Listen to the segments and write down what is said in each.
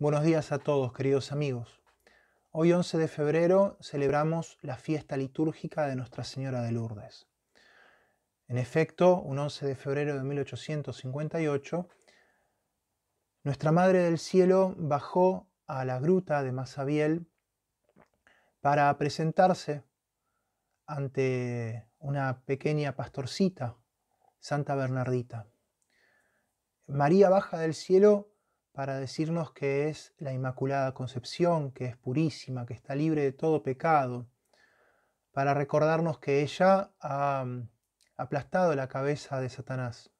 Buenos días a todos, queridos amigos. Hoy 11 de febrero celebramos la fiesta litúrgica de Nuestra Señora de Lourdes. En efecto, un 11 de febrero de 1858, nuestra Madre del Cielo bajó a la gruta de Mazabiel para presentarse ante una pequeña pastorcita, Santa Bernardita. María baja del cielo para decirnos que es la Inmaculada Concepción, que es purísima, que está libre de todo pecado, para recordarnos que ella ha mm, aplastado la cabeza de Satanás.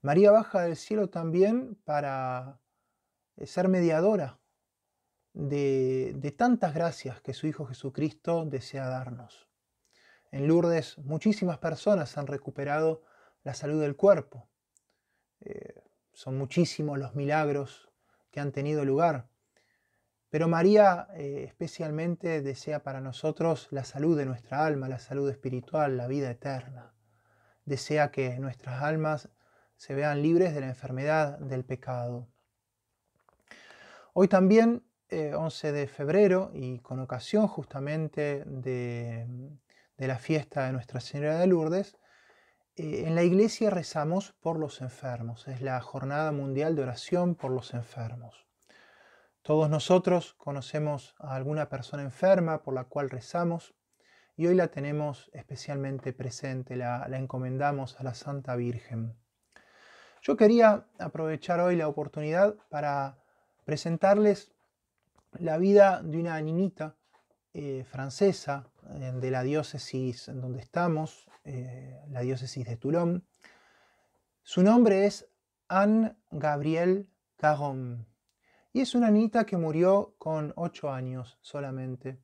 María baja del cielo también para eh, ser mediadora de, tantas gracias que su Hijo Jesucristo desea darnos. En Lourdes muchísimas personas han recuperado la salud del cuerpo. Eh, son muchísimos los milagros que han tenido lugar. Pero María eh, especialmente desea para nosotros la salud de nuestra alma, la salud espiritual, la vida eterna. Desea que nuestras almas se vean libres de la enfermedad, del pecado. Hoy también, 11 eh, de febrero, y con ocasión justamente de la fiesta de Nuestra Señora de Lourdes, eh, en la iglesia rezamos por los enfermos, es la Jornada Mundial de Oración por los Enfermos. Todos nosotros conocemos a alguna persona enferma por la cual rezamos y hoy la tenemos especialmente presente, la, encomendamos a la Santa Virgen. Yo quería aprovechar hoy la oportunidad para presentarles la vida de una niñita eh, francesa de la diócesis en donde estamos, eh, la diócesis de Toulon. Su nombre es Anne Gabriel Caron y es una anita que murió con ocho años solamente,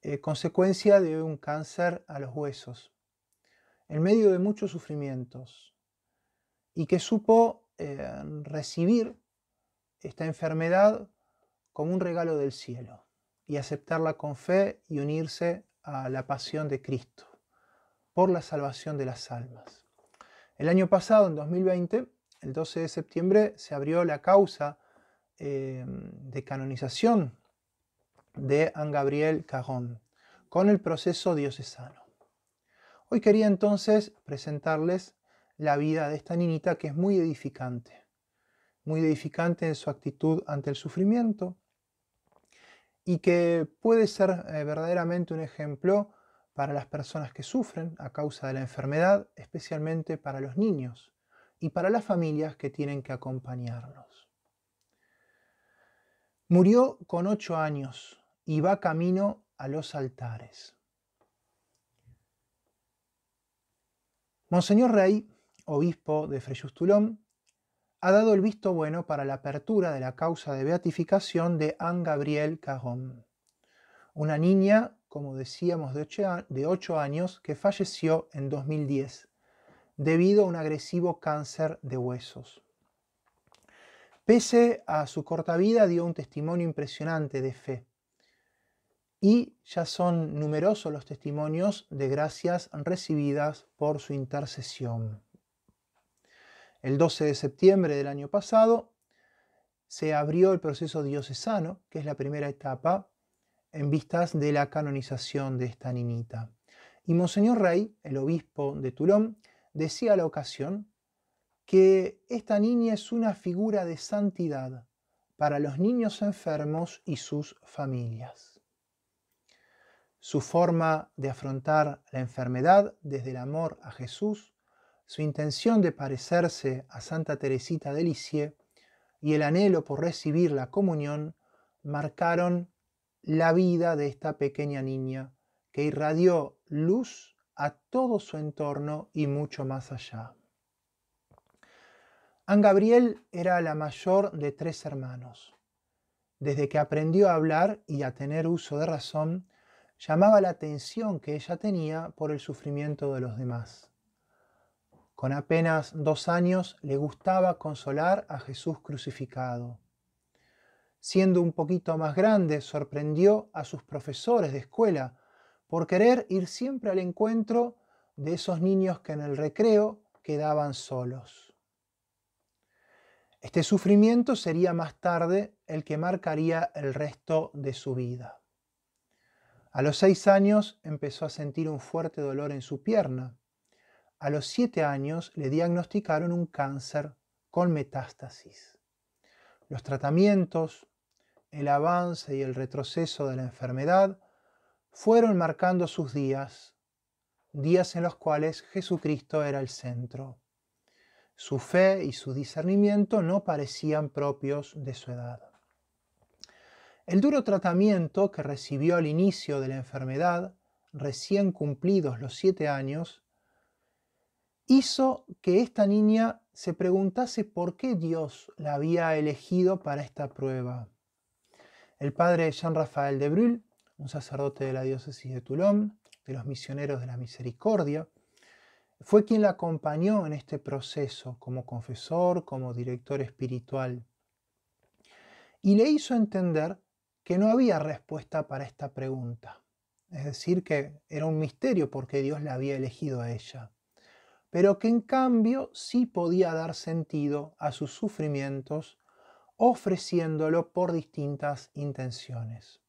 eh, consecuencia de un cáncer a los huesos, en medio de muchos sufrimientos, y que supo eh, recibir esta enfermedad como un regalo del cielo y aceptarla con fe y unirse a la pasión de Cristo, por la salvación de las almas. El año pasado, en 2020, el 12 de septiembre, se abrió la causa eh, de canonización de Anne Gabriel Cajón con el proceso diocesano. Hoy quería entonces presentarles la vida de esta niñita que es muy edificante, muy edificante en su actitud ante el sufrimiento, y que puede ser eh, verdaderamente un ejemplo para las personas que sufren a causa de la enfermedad, especialmente para los niños y para las familias que tienen que acompañarlos. Murió con ocho años y va camino a los altares. Monseñor Rey, obispo de Freyustulón, ha dado el visto bueno para la apertura de la causa de beatificación de Anne Gabrielle Caron, una niña, como decíamos, de 8 años que falleció en 2010 debido a un agresivo cáncer de huesos. Pese a su corta vida, dio un testimonio impresionante de fe. Y ya son numerosos los testimonios de gracias recibidas por su intercesión. El 12 de septiembre del año pasado se abrió el proceso diocesano, que es la primera etapa en vistas de la canonización de esta niñita. Y Monseñor Rey, el obispo de Turón, decía a la ocasión que esta niña es una figura de santidad para los niños enfermos y sus familias. Su forma de afrontar la enfermedad desde el amor a Jesús su intención de parecerse a Santa Teresita de Lisieux y el anhelo por recibir la comunión marcaron la vida de esta pequeña niña que irradió luz a todo su entorno y mucho más allá. Anne Gabriel era la mayor de tres hermanos. Desde que aprendió a hablar y a tener uso de razón, llamaba la atención que ella tenía por el sufrimiento de los demás. Con apenas dos años le gustaba consolar a Jesús crucificado. Siendo un poquito más grande, sorprendió a sus profesores de escuela por querer ir siempre al encuentro de esos niños que en el recreo quedaban solos. Este sufrimiento sería más tarde el que marcaría el resto de su vida. A los seis años empezó a sentir un fuerte dolor en su pierna a los siete años le diagnosticaron un cáncer con metástasis. Los tratamientos, el avance y el retroceso de la enfermedad fueron marcando sus días, días en los cuales Jesucristo era el centro. Su fe y su discernimiento no parecían propios de su edad. El duro tratamiento que recibió al inicio de la enfermedad, recién cumplidos los siete años, hizo que esta niña se preguntase por qué Dios la había elegido para esta prueba. El padre Jean Rafael de Brul, un sacerdote de la diócesis de Toulon, de los misioneros de la misericordia, fue quien la acompañó en este proceso como confesor, como director espiritual, y le hizo entender que no había respuesta para esta pregunta, es decir, que era un misterio por qué Dios la había elegido a ella pero que en cambio sí podía dar sentido a sus sufrimientos ofreciéndolo por distintas intenciones.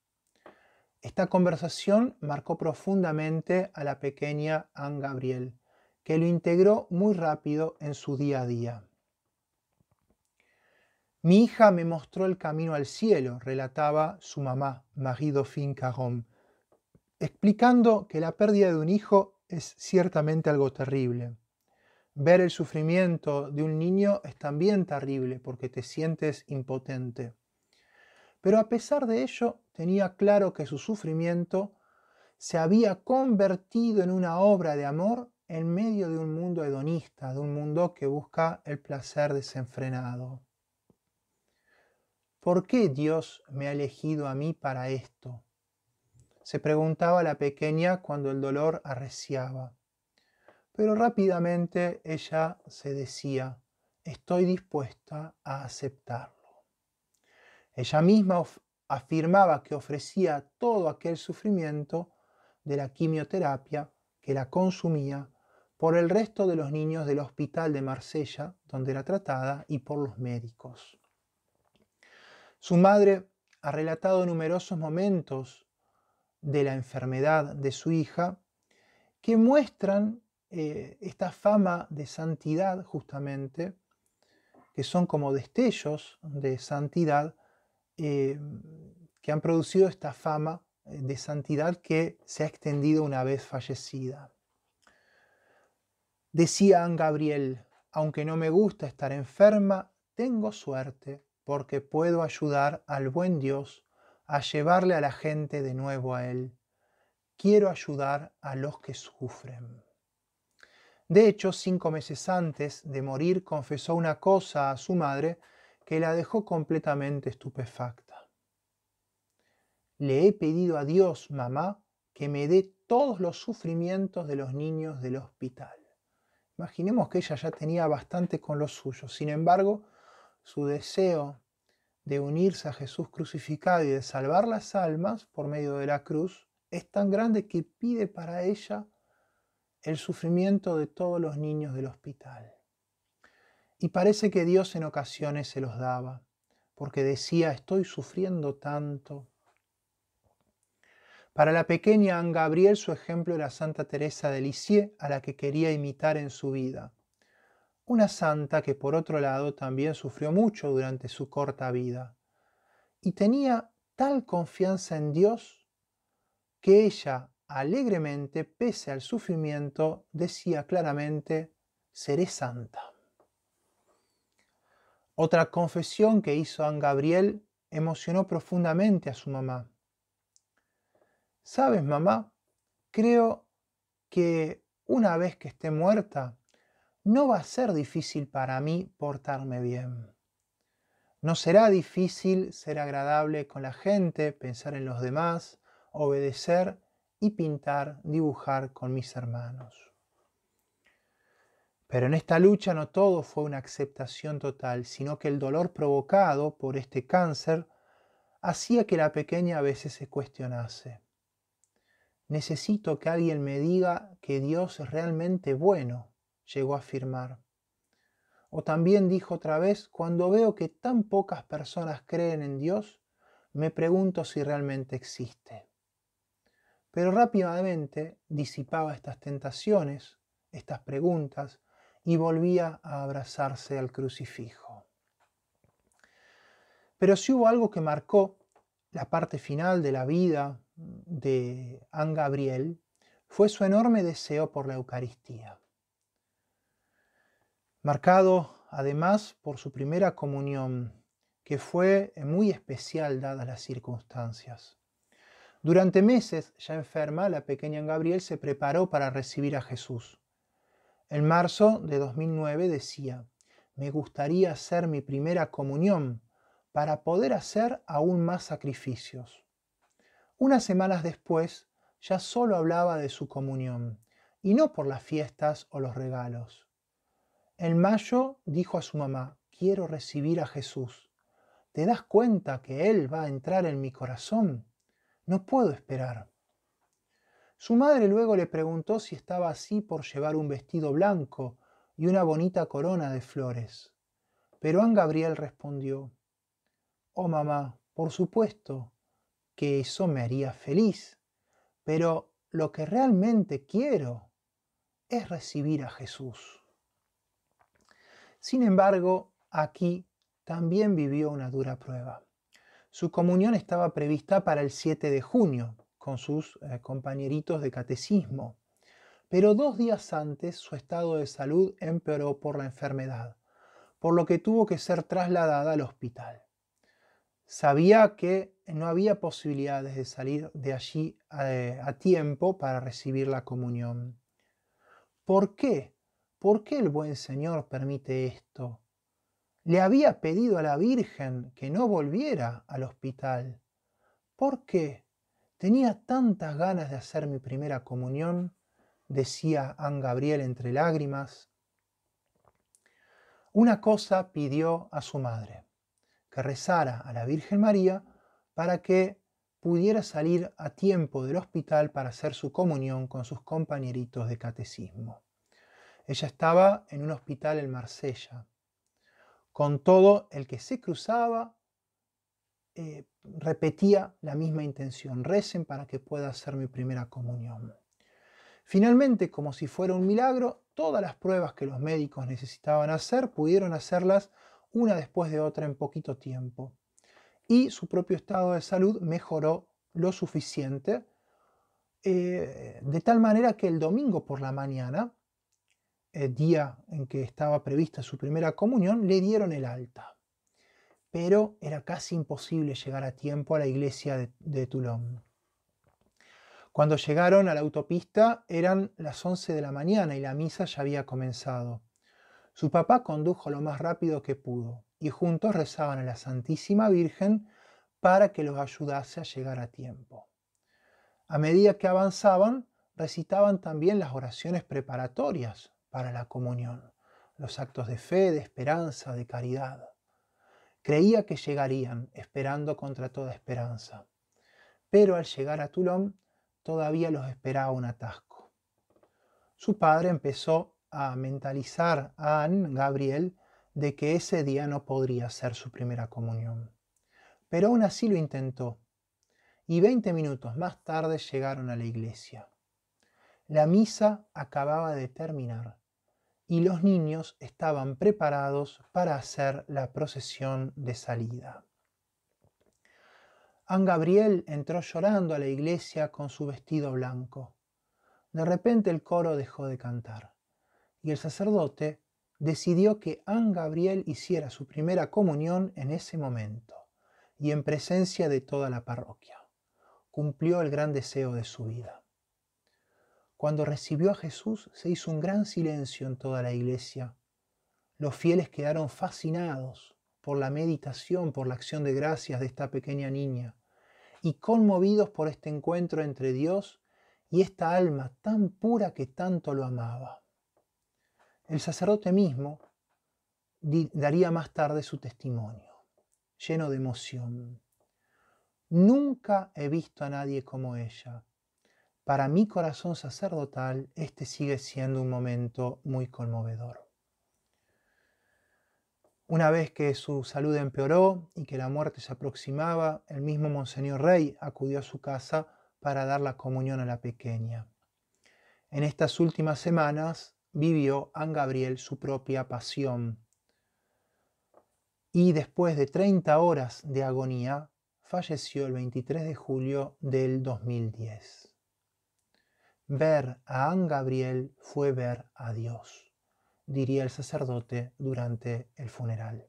Esta conversación marcó profundamente a la pequeña Anne Gabriel, que lo integró muy rápido en su día a día. Mi hija me mostró el camino al cielo, relataba su mamá, Marie Dauphine Caron, explicando que la pérdida de un hijo es ciertamente algo terrible Ver el sufrimiento de un niño es también terrible porque te sientes impotente. Pero a pesar de ello, tenía claro que su sufrimiento se había convertido en una obra de amor en medio de un mundo hedonista, de un mundo que busca el placer desenfrenado. ¿Por qué Dios me ha elegido a mí para esto? se preguntaba la pequeña cuando el dolor arreciaba pero rápidamente ella se decía, estoy dispuesta a aceptarlo. Ella misma afirmaba que ofrecía todo aquel sufrimiento de la quimioterapia que la consumía por el resto de los niños del hospital de Marsella, donde era tratada, y por los médicos. Su madre ha relatado numerosos momentos de la enfermedad de su hija que muestran eh, esta fama de santidad justamente, que son como destellos de santidad, eh, que han producido esta fama eh, de santidad que se ha extendido una vez fallecida. Decía Anne Gabriel, aunque no me gusta estar enferma, tengo suerte porque puedo ayudar al buen Dios a llevarle a la gente de nuevo a Él. Quiero ayudar a los que sufren. De hecho, cinco meses antes de morir confesó una cosa a su madre que la dejó completamente estupefacta. Le he pedido a Dios, mamá, que me dé todos los sufrimientos de los niños del hospital. Imaginemos que ella ya tenía bastante con los suyos. Sin embargo, su deseo de unirse a Jesús crucificado y de salvar las almas por medio de la cruz es tan grande que pide para ella el sufrimiento de todos los niños del hospital. Y parece que Dios en ocasiones se los daba, porque decía, estoy sufriendo tanto. Para la pequeña Anne Gabriel su ejemplo era Santa Teresa de Lisieux, a la que quería imitar en su vida. Una santa que por otro lado también sufrió mucho durante su corta vida. Y tenía tal confianza en Dios que ella, alegremente pese al sufrimiento, decía claramente, seré santa. Otra confesión que hizo San Gabriel emocionó profundamente a su mamá. ¿Sabes, mamá? Creo que una vez que esté muerta, no va a ser difícil para mí portarme bien. No será difícil ser agradable con la gente, pensar en los demás, obedecer y pintar, dibujar con mis hermanos. Pero en esta lucha no todo fue una aceptación total, sino que el dolor provocado por este cáncer hacía que la pequeña a veces se cuestionase. Necesito que alguien me diga que Dios es realmente bueno, llegó a afirmar. O también dijo otra vez, cuando veo que tan pocas personas creen en Dios, me pregunto si realmente existe pero rápidamente disipaba estas tentaciones, estas preguntas, y volvía a abrazarse al crucifijo. Pero si hubo algo que marcó la parte final de la vida de An Gabriel, fue su enorme deseo por la Eucaristía. Marcado además por su primera comunión, que fue muy especial dadas las circunstancias. Durante meses, ya enferma, la pequeña Gabriel se preparó para recibir a Jesús. En marzo de 2009 decía, me gustaría hacer mi primera comunión para poder hacer aún más sacrificios. Unas semanas después, ya solo hablaba de su comunión, y no por las fiestas o los regalos. En mayo dijo a su mamá, quiero recibir a Jesús. ¿Te das cuenta que Él va a entrar en mi corazón? No puedo esperar. Su madre luego le preguntó si estaba así por llevar un vestido blanco y una bonita corona de flores. Pero Juan Gabriel respondió, Oh mamá, por supuesto que eso me haría feliz, pero lo que realmente quiero es recibir a Jesús. Sin embargo, aquí también vivió una dura prueba. Su comunión estaba prevista para el 7 de junio con sus eh, compañeritos de catecismo, pero dos días antes su estado de salud empeoró por la enfermedad, por lo que tuvo que ser trasladada al hospital. Sabía que no había posibilidades de salir de allí eh, a tiempo para recibir la comunión. ¿Por qué? ¿Por qué el buen Señor permite esto? le había pedido a la Virgen que no volviera al hospital. ¿Por qué? Tenía tantas ganas de hacer mi primera comunión, decía Anne Gabriel entre lágrimas. Una cosa pidió a su madre, que rezara a la Virgen María para que pudiera salir a tiempo del hospital para hacer su comunión con sus compañeritos de catecismo. Ella estaba en un hospital en Marsella con todo, el que se cruzaba eh, repetía la misma intención, recen para que pueda hacer mi primera comunión. Finalmente, como si fuera un milagro, todas las pruebas que los médicos necesitaban hacer pudieron hacerlas una después de otra en poquito tiempo. Y su propio estado de salud mejoró lo suficiente, eh, de tal manera que el domingo por la mañana el eh, día en que estaba prevista su primera comunión, le dieron el alta. Pero era casi imposible llegar a tiempo a la iglesia de, Toulon. Cuando llegaron a la autopista eran las 11 de la mañana y la misa ya había comenzado. Su papá condujo lo más rápido que pudo y juntos rezaban a la Santísima Virgen para que los ayudase a llegar a tiempo. A medida que avanzaban, recitaban también las oraciones preparatorias para la comunión, los actos de fe, de esperanza, de caridad. Creía que llegarían, esperando contra toda esperanza. Pero al llegar a Toulon, todavía los esperaba un atasco. Su padre empezó a mentalizar a Anne, Gabriel, de que ese día no podría ser su primera comunión. Pero aún así lo intentó, y 20 minutos más tarde llegaron a la iglesia. La misa acababa de terminar y los niños estaban preparados para hacer la procesión de salida. An Gabriel entró llorando a la iglesia con su vestido blanco. De repente el coro dejó de cantar y el sacerdote decidió que An Gabriel hiciera su primera comunión en ese momento y en presencia de toda la parroquia. Cumplió el gran deseo de su vida. Cuando recibió a Jesús se hizo un gran silencio en toda la iglesia. Los fieles quedaron fascinados por la meditación, por la acción de gracias de esta pequeña niña, y conmovidos por este encuentro entre Dios y esta alma tan pura que tanto lo amaba. El sacerdote mismo daría más tarde su testimonio, lleno de emoción. Nunca he visto a nadie como ella para mi corazón sacerdotal, este sigue siendo un momento muy conmovedor. Una vez que su salud empeoró y que la muerte se aproximaba, el mismo Monseñor Rey acudió a su casa para dar la comunión a la pequeña. En estas últimas semanas vivió An Gabriel su propia pasión y después de 30 horas de agonía falleció el 23 de julio del 2010. Ver a An Gabriel fue ver a Dios, diría el sacerdote durante el funeral.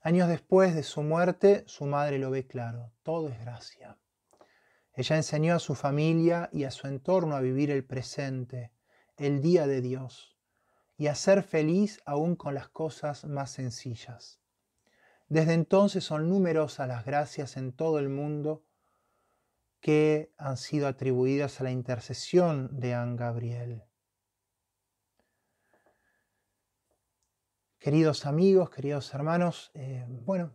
Años después de su muerte, su madre lo ve claro, todo es gracia. Ella enseñó a su familia y a su entorno a vivir el presente, el día de Dios, y a ser feliz aún con las cosas más sencillas. Desde entonces son numerosas las gracias en todo el mundo que han sido atribuidas a la intercesión de An Gabriel. Queridos amigos, queridos hermanos, eh, bueno,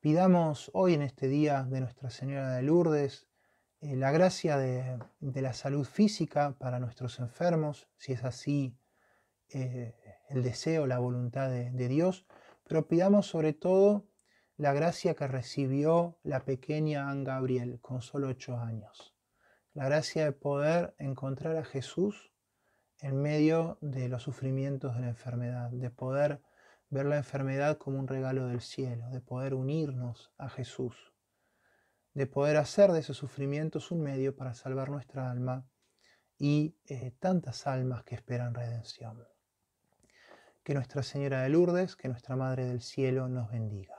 pidamos hoy en este día de Nuestra Señora de Lourdes eh, la gracia de, la salud física para nuestros enfermos, si es así eh, el deseo, la voluntad de, de Dios, pero pidamos sobre todo la gracia que recibió la pequeña Anne Gabriel con solo ocho años. La gracia de poder encontrar a Jesús en medio de los sufrimientos de la enfermedad, de poder ver la enfermedad como un regalo del cielo, de poder unirnos a Jesús, de poder hacer de esos sufrimientos un medio para salvar nuestra alma y eh, tantas almas que esperan redención. Que Nuestra Señora de Lourdes, que nuestra Madre del Cielo nos bendiga.